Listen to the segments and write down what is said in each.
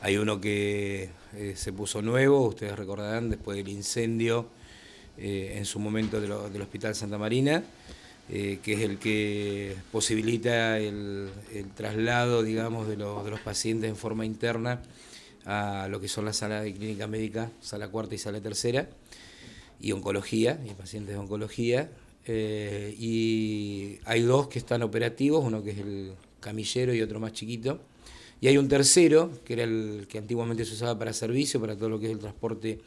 Hay uno que eh, se puso nuevo, ustedes recordarán, después del incendio eh, en su momento del Hospital Santa Marina, eh, que es el que posibilita el, traslado, digamos, de, de, los pacientes en forma interna a lo que son las salas de clínica médica, sala cuarta y sala tercera, y oncología, y pacientes de oncología. y hay dos que están operativos, uno que es el camillero y otro más chiquito y hay un tercero, que era el que antiguamente se usaba para servicio, para todo lo que es el transporte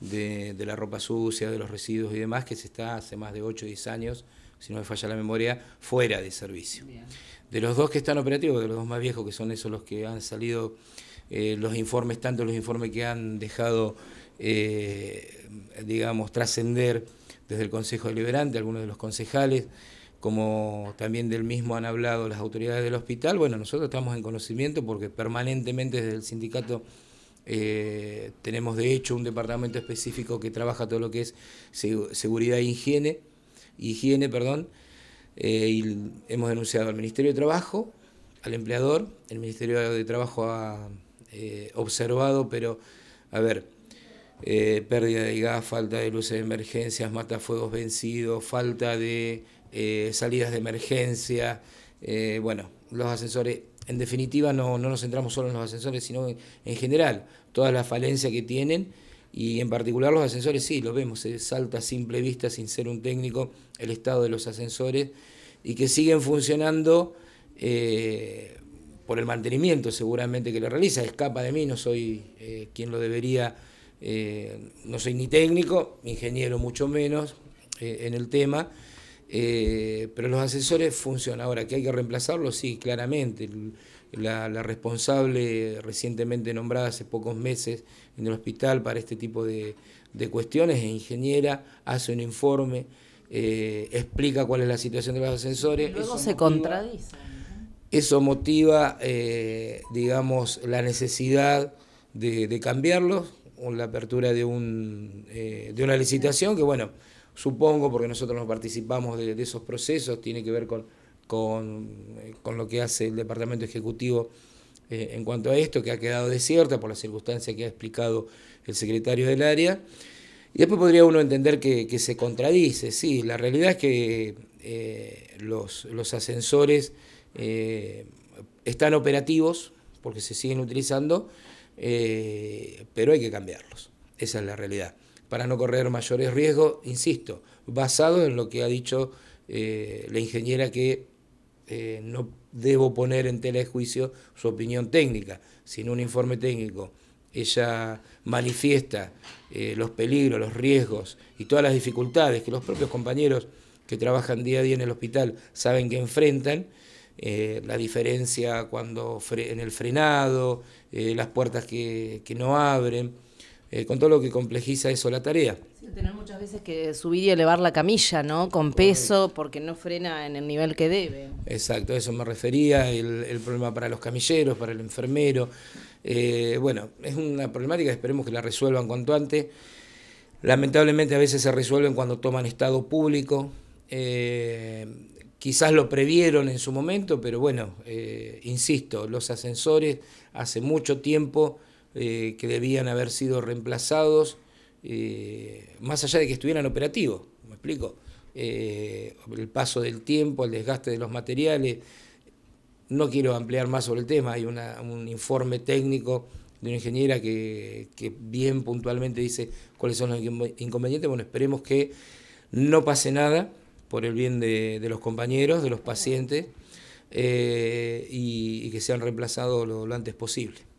de, la ropa sucia, de los residuos y demás, que se está hace más de 8 o 10 años, si no me falla la memoria, fuera de servicio. De los dos que están operativos, de los dos más viejos, que son esos los que han salido eh, los informes, tanto los informes que han dejado, eh, digamos, trascender desde el Consejo Deliberante, algunos de los concejales, como también del mismo han hablado las autoridades del hospital, bueno, nosotros estamos en conocimiento porque permanentemente desde el sindicato eh, tenemos de hecho un departamento específico que trabaja todo lo que es seguridad e higiene, higiene perdón, eh, y hemos denunciado al Ministerio de Trabajo, al empleador, el Ministerio de Trabajo ha eh, observado, pero a ver, pérdida de gas, falta de luces de emergencias, matafuegos vencidos, falta de eh, salidas de emergencia, eh, bueno, los ascensores. En definitiva, no, nos centramos solo en los ascensores, sino en, general, todas las falencias que tienen y en particular los ascensores, sí, lo vemos, se salta a simple vista, sin ser un técnico, el estado de los ascensores y que siguen funcionando eh, por el mantenimiento seguramente que lo realiza. Escapa de mí, no soy quien lo debería, no soy ni técnico, ingeniero mucho menos en el tema. Eh, pero los asesores funcionan. Ahora, que hay que reemplazarlos, sí, claramente. La, responsable recientemente nombrada hace pocos meses en el hospital para este tipo de, de cuestiones es ingeniera, hace un informe, eh, explica cuál es la situación de los ascensores. Y luego se contradice. Eso motiva, eh, digamos, la necesidad de, de cambiarlos, la apertura de, un, de una licitación que, bueno, supongo, porque nosotros no participamos de, esos procesos, tiene que ver con, eh, lo que hace el Departamento Ejecutivo eh, en cuanto a esto, que ha quedado desierta por la circunstancia que ha explicado el secretario del área. Y después podría uno entender que, se contradice, sí, la realidad es que eh, los, ascensores están operativos porque se siguen utilizando, pero hay que cambiarlos, esa es la realidad para no correr mayores riesgos, insisto, basado en lo que ha dicho eh, la ingeniera que eh, no debo poner en tela de juicio su opinión técnica, sino un informe técnico. Ella manifiesta eh, los peligros, los riesgos y todas las dificultades que los propios compañeros que trabajan día a día en el hospital saben que enfrentan. la diferencia cuando en el frenado, las puertas que no abren. Eh, con todo lo que complejiza eso la tarea. tener muchas veces que subir y elevar la camilla, ¿no? Con peso, porque no frena en el nivel que debe. Exacto, a eso me refería, el, problema para los camilleros, para el enfermero. Eh, bueno, es una problemática, esperemos que la resuelvan cuanto antes. Lamentablemente a veces se resuelven cuando toman estado público. Eh, quizás lo previeron en su momento, pero bueno, insisto, los ascensores hace mucho tiempo eh, que debían haber sido reemplazados, eh, más allá de que estuvieran operativos, ¿me explico? Eh, el paso del tiempo, el desgaste de los materiales. No quiero ampliar más sobre el tema, hay un informe técnico de una ingeniera que, bien puntualmente dice cuáles son los inconvenientes. Bueno, esperemos que no pase nada por el bien de, los compañeros, de los pacientes, y, que sean reemplazados lo antes posible.